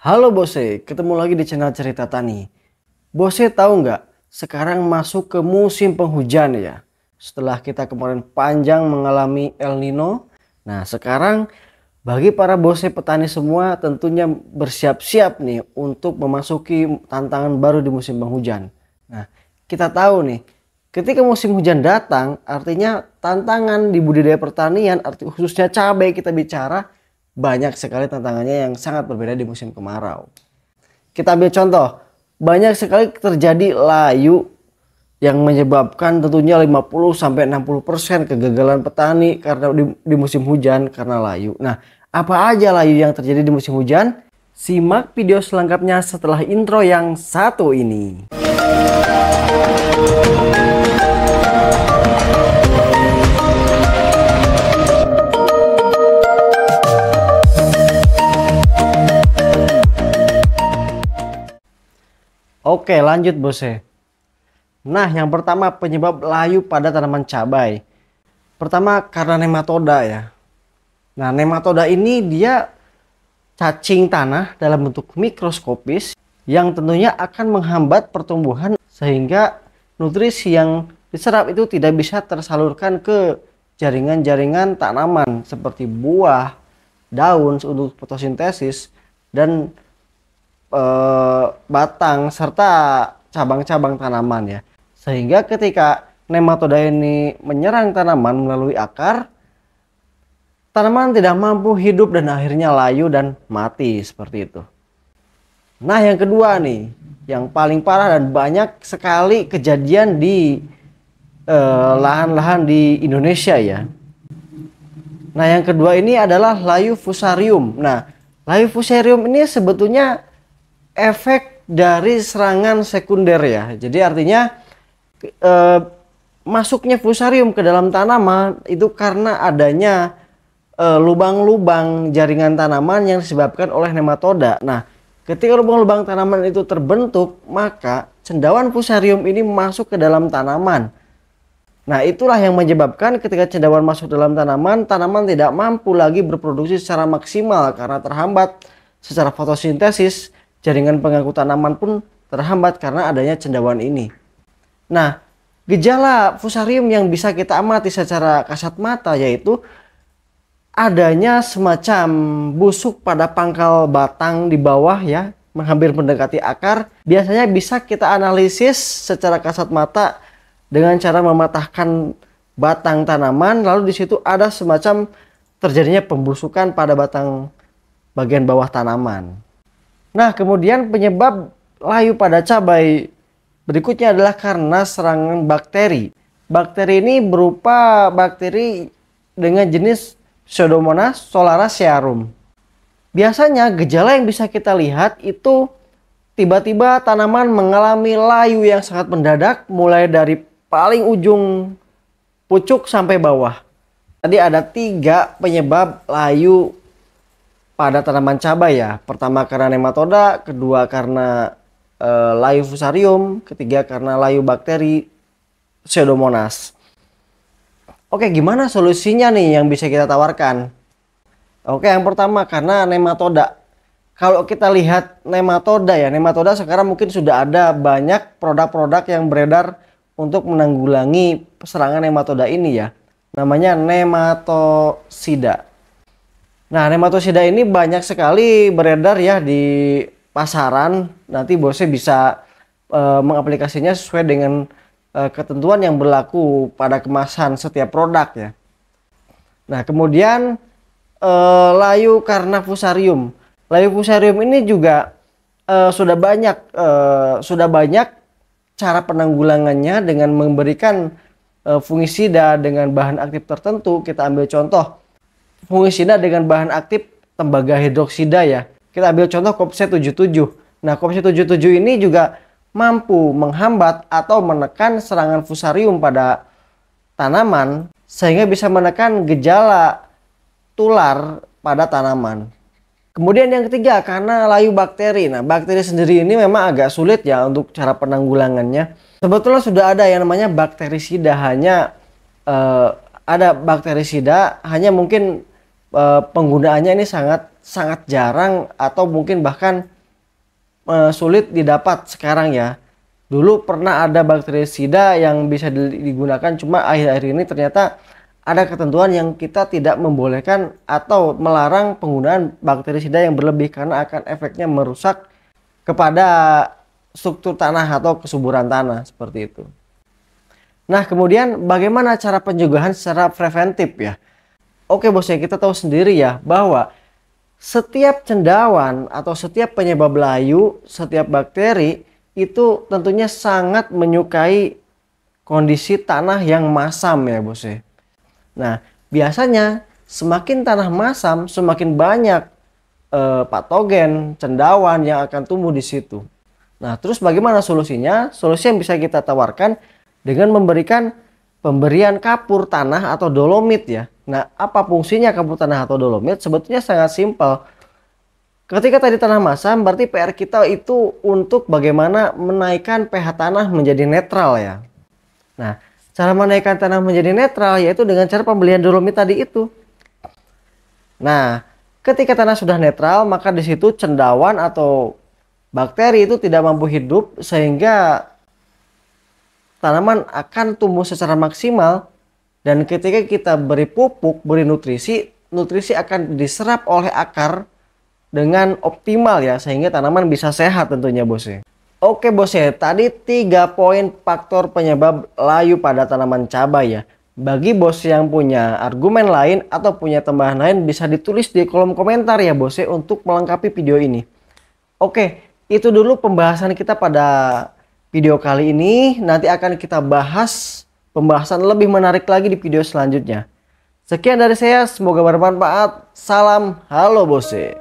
Halo Bose, ketemu lagi di channel Cerita Tani. Bose tahu nggak, sekarang masuk ke musim penghujan ya. Setelah kita kemarin panjang mengalami El Nino, nah sekarang bagi para Bose petani semua tentunya bersiap-siap nih untuk memasuki tantangan baru di musim penghujan. Nah, kita tahu nih, ketika musim hujan datang, artinya tantangan di budidaya pertanian, arti khususnya cabai kita bicara, banyak sekali tantangannya yang sangat berbeda di musim kemarau. Kita ambil contoh, banyak sekali terjadi layu yang menyebabkan tentunya 50 sampai 60% kegagalan petani karena di, di musim hujan karena layu. Nah, apa aja layu yang terjadi di musim hujan? Simak video selengkapnya setelah intro yang satu ini. Oke, lanjut bose. Nah, yang pertama penyebab layu pada tanaman cabai. Pertama karena nematoda ya. Nah, nematoda ini dia cacing tanah dalam bentuk mikroskopis yang tentunya akan menghambat pertumbuhan sehingga nutrisi yang diserap itu tidak bisa tersalurkan ke jaringan-jaringan tanaman seperti buah, daun untuk fotosintesis dan Eh, batang serta cabang-cabang tanaman ya. Sehingga ketika nematoda ini menyerang tanaman melalui akar, tanaman tidak mampu hidup dan akhirnya layu dan mati seperti itu. Nah, yang kedua nih, yang paling parah dan banyak sekali kejadian di eh, lahan-lahan eh, di Indonesia ya. Nah, yang kedua ini adalah layu fusarium. Nah, layu fusarium ini sebetulnya efek dari serangan sekunder ya. Jadi artinya e, masuknya fusarium ke dalam tanaman itu karena adanya e, lubang-lubang e, jaringan tanaman yang disebabkan oleh nematoda. Nah, ketika lubang-lubang tanaman itu terbentuk, maka cendawan fusarium ini masuk ke dalam tanaman. Nah, itulah yang menyebabkan ketika cendawan masuk dalam tanaman, tanaman tidak mampu lagi berproduksi secara maksimal karena terhambat secara fotosintesis Jaringan pengangkut tanaman pun terhambat karena adanya cendawan ini. Nah, gejala fusarium yang bisa kita amati secara kasat mata yaitu adanya semacam busuk pada pangkal batang di bawah ya, menghampir mendekati akar. Biasanya bisa kita analisis secara kasat mata dengan cara mematahkan batang tanaman lalu di situ ada semacam terjadinya pembusukan pada batang bagian bawah tanaman. Nah, kemudian penyebab layu pada cabai berikutnya adalah karena serangan bakteri. Bakteri ini berupa bakteri dengan jenis Pseudomonas solaracearum. Biasanya gejala yang bisa kita lihat itu tiba-tiba tanaman mengalami layu yang sangat mendadak mulai dari paling ujung pucuk sampai bawah. Tadi ada tiga penyebab layu pada tanaman cabai ya. Pertama karena nematoda, kedua karena e, eh, layu fusarium, ketiga karena layu bakteri pseudomonas. Oke, gimana solusinya nih yang bisa kita tawarkan? Oke, yang pertama karena nematoda. Kalau kita lihat nematoda ya, nematoda sekarang mungkin sudah ada banyak produk-produk yang beredar untuk menanggulangi serangan nematoda ini ya. Namanya nematosida. Nah, nematosida ini banyak sekali beredar ya di pasaran. Nanti bosnya bisa e, mengaplikasinya sesuai dengan e, ketentuan yang berlaku pada kemasan setiap produk ya. Nah, kemudian e, layu karena fusarium. Layu fusarium ini juga e, sudah banyak e, sudah banyak cara penanggulangannya dengan memberikan e, fungisida dengan bahan aktif tertentu. Kita ambil contoh fungisida dengan bahan aktif tembaga hidroksida ya. Kita ambil contoh kopse 77. Nah, kopse 77 ini juga mampu menghambat atau menekan serangan fusarium pada tanaman sehingga bisa menekan gejala tular pada tanaman. Kemudian yang ketiga karena layu bakteri. Nah, bakteri sendiri ini memang agak sulit ya untuk cara penanggulangannya. Sebetulnya sudah ada yang namanya bakterisida hanya eh, ada bakterisida hanya mungkin Eh, penggunaannya ini sangat sangat jarang atau mungkin bahkan uh, sulit didapat sekarang ya. Dulu pernah ada bakterisida yang bisa digunakan cuma akhir-akhir ini ternyata ada ketentuan yang kita tidak membolehkan atau melarang penggunaan bakterisida yang berlebih karena akan efeknya merusak kepada struktur tanah atau kesuburan tanah seperti itu. Nah, kemudian bagaimana cara pencegahan secara preventif ya? Oke bos ya, kita tahu sendiri ya bahwa setiap cendawan atau setiap penyebab layu, setiap bakteri itu tentunya sangat menyukai kondisi tanah yang masam ya bos ya. Nah biasanya semakin tanah masam semakin banyak eh, patogen cendawan yang akan tumbuh di situ. Nah terus bagaimana solusinya? Solusi yang bisa kita tawarkan dengan memberikan pemberian kapur tanah atau dolomit ya Nah, apa fungsinya kabut tanah atau dolomit? Sebetulnya sangat simpel. Ketika tadi tanah masam, berarti PR kita itu untuk bagaimana menaikkan pH tanah menjadi netral ya. Nah, cara menaikkan tanah menjadi netral yaitu dengan cara pembelian dolomit tadi itu. Nah, ketika tanah sudah netral, maka di situ cendawan atau bakteri itu tidak mampu hidup sehingga tanaman akan tumbuh secara maksimal dan ketika kita beri pupuk, beri nutrisi, nutrisi akan diserap oleh akar dengan optimal ya sehingga tanaman bisa sehat tentunya bos ya. Oke bos ya, tadi tiga poin faktor penyebab layu pada tanaman cabai ya. Bagi bos yang punya argumen lain atau punya tambahan lain bisa ditulis di kolom komentar ya bos ya untuk melengkapi video ini. Oke, itu dulu pembahasan kita pada video kali ini. Nanti akan kita bahas pembahasan lebih menarik lagi di video selanjutnya. Sekian dari saya, semoga bermanfaat. Salam, halo bose.